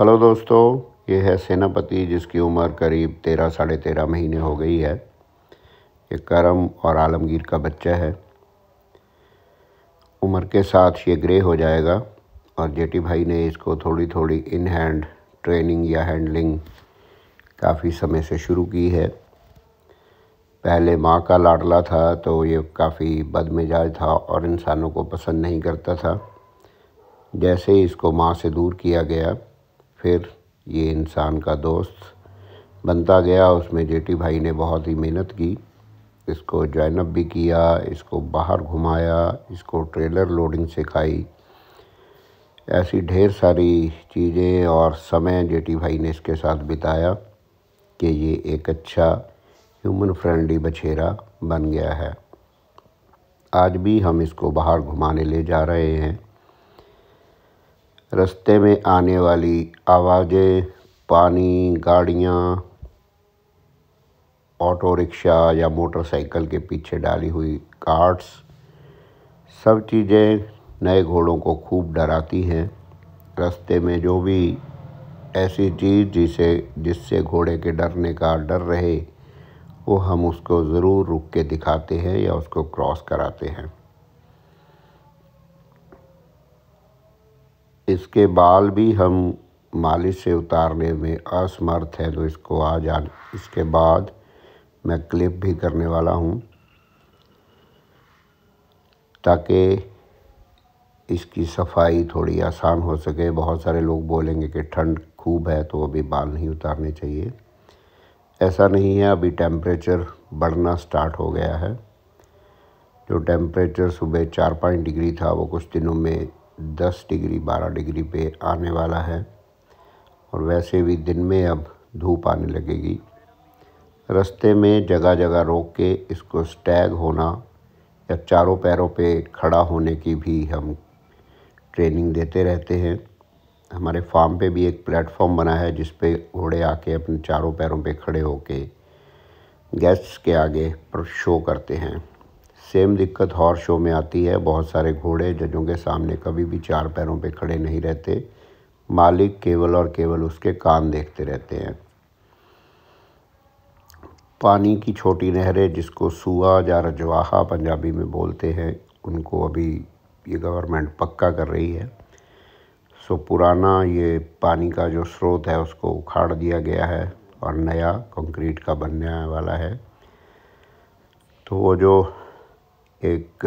hello दोस्तों ये है सेनापति जिसकी उम्र करीब तेरह साढ़े तेरह महीने हो गई है ये करम और आलमगीर का बच्चा है उम्र के साथ ये ग्रे हो जाएगा और जेटी भाई ने इसको थोड़ी थोड़ी इन हैंड ट्रेनिंग या हैंडलिंग काफ़ी समय से शुरू की है पहले माँ का लाडला था तो ये काफ़ी बदमिजाज था और इंसानों को पसंद नहीं करता था जैसे ही इसको माँ से दूर किया गया फिर ये इंसान का दोस्त बनता गया उसमें जेटी भाई ने बहुत ही मेहनत की इसको जॉइनअप भी किया इसको बाहर घुमाया इसको ट्रेलर लोडिंग सिखाई ऐसी ढेर सारी चीज़ें और समय जेटी भाई ने इसके साथ बिताया कि ये एक अच्छा ह्यूमन फ्रेंडली बछेरा बन गया है आज भी हम इसको बाहर घुमाने ले जा रहे हैं रस्ते में आने वाली आवाज़ें पानी गाड़ियाँ ऑटो रिक्शा या मोटरसाइकिल के पीछे डाली हुई कार्ड्स सब चीज़ें नए घोड़ों को खूब डराती हैं रास्ते में जो भी ऐसी चीज़ जिसे जिससे घोड़े के डरने का डर रहे वो हम उसको ज़रूर रुक के दिखाते हैं या उसको क्रॉस कराते हैं इसके बाल भी हम मालिश से उतारने में असमर्थ है तो इसको आज आज इसके बाद मैं क्लिप भी करने वाला हूँ ताकि इसकी सफाई थोड़ी आसान हो सके बहुत सारे लोग बोलेंगे कि ठंड खूब है तो अभी बाल नहीं उतारने चाहिए ऐसा नहीं है अभी टेम्परेचर बढ़ना स्टार्ट हो गया है जो टेम्परेचर सुबह चार पाँच डिग्री था वो कुछ दिनों में दस डिग्री बारह डिग्री पे आने वाला है और वैसे भी दिन में अब धूप आने लगेगी रास्ते में जगह जगह रोक के इसको स्टैग होना या चारों पैरों पे खड़ा होने की भी हम ट्रेनिंग देते रहते हैं हमारे फार्म पे भी एक प्लेटफॉर्म बना है जिस पे घोड़े आके अपने चारों पैरों पे खड़े होके गेस्ट्स के आगे शो करते हैं सेम दिक्कत हॉर्स शो में आती है बहुत सारे घोड़े जजों के सामने कभी भी चार पैरों पे खड़े नहीं रहते मालिक केवल और केवल उसके कान देखते रहते हैं पानी की छोटी नहरें जिसको सुआ या रजवाहा पंजाबी में बोलते हैं उनको अभी ये गवर्नमेंट पक्का कर रही है सो पुराना ये पानी का जो स्रोत है उसको उखाड़ दिया गया है और नया कंक्रीट का बनने वाला है तो वो जो एक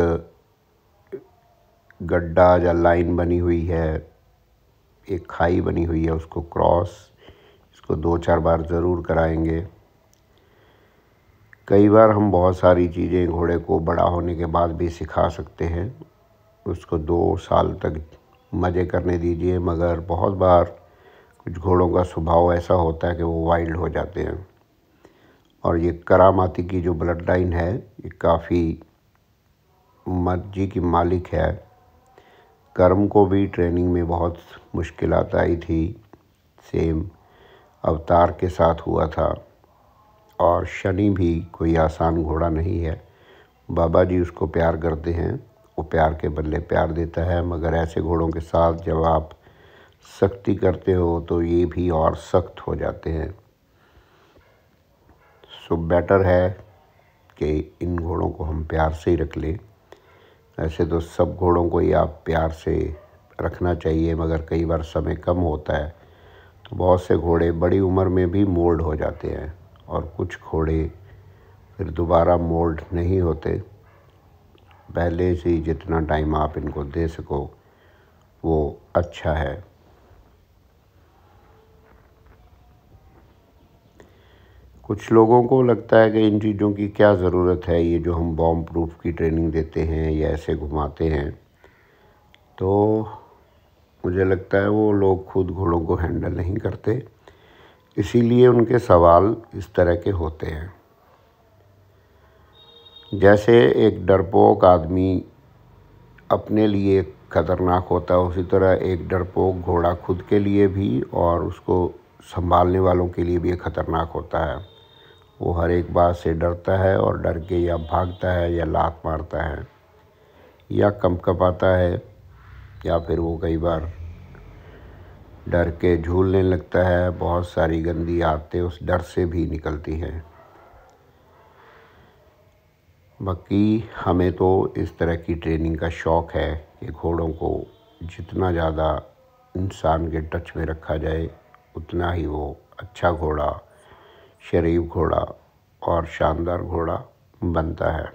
गड्ढा या लाइन बनी हुई है एक खाई बनी हुई है उसको क्रॉस इसको दो चार बार ज़रूर कराएंगे कई बार हम बहुत सारी चीज़ें घोड़े को बड़ा होने के बाद भी सिखा सकते हैं उसको दो साल तक मज़े करने दीजिए मगर बहुत बार कुछ घोड़ों का स्वभाव ऐसा होता है कि वो वाइल्ड हो जाते हैं और ये करामाती की जो ब्लड लाइन है ये काफ़ी मर्जी की मालिक है कर्म को भी ट्रेनिंग में बहुत मुश्किल आई थी सेम अवतार के साथ हुआ था और शनि भी कोई आसान घोड़ा नहीं है बाबा जी उसको प्यार करते हैं वो प्यार के बदले प्यार देता है मगर ऐसे घोड़ों के साथ जब आप सख्ती करते हो तो ये भी और सख्त हो जाते हैं सो बेटर है कि इन घोड़ों को हम प्यार से ही रख लें ऐसे तो सब घोड़ों को ही आप प्यार से रखना चाहिए मगर कई बार समय कम होता है तो बहुत से घोड़े बड़ी उम्र में भी मोल्ड हो जाते हैं और कुछ घोड़े फिर दोबारा मोल्ड नहीं होते पहले से ही जितना टाइम आप इनको दे सको वो अच्छा है कुछ लोगों को लगता है कि इन चीज़ों की क्या ज़रूरत है ये जो हम बॉम्ब प्रूफ की ट्रेनिंग देते हैं या ऐसे घुमाते हैं तो मुझे लगता है वो लोग खुद घोड़ों को हैंडल नहीं करते इसीलिए उनके सवाल इस तरह के होते हैं जैसे एक डरपोक आदमी अपने लिए ख़तरनाक होता है उसी तरह एक डरपोक घोड़ा खुद के लिए भी और उसको संभालने वालों के लिए भी ख़तरनाक होता है वो हर एक बात से डरता है और डर के या भागता है या लात मारता है या कम कपाता है या फिर वो कई बार डर के झूलने लगता है बहुत सारी गंदी आदतें उस डर से भी निकलती हैं बाकी हमें तो इस तरह की ट्रेनिंग का शौक़ है कि घोड़ों को जितना ज़्यादा इंसान के टच में रखा जाए उतना ही वो अच्छा घोड़ा शरीफ घोड़ा और शानदार घोड़ा बनता है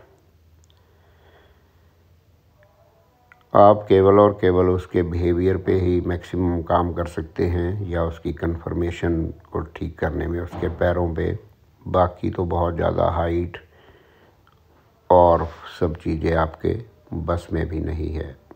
आप केवल और केवल उसके बिहेवियर पे ही मैक्सिमम काम कर सकते हैं या उसकी कन्फर्मेशन को ठीक करने में उसके पैरों पे बाकी तो बहुत ज़्यादा हाइट और सब चीज़ें आपके बस में भी नहीं है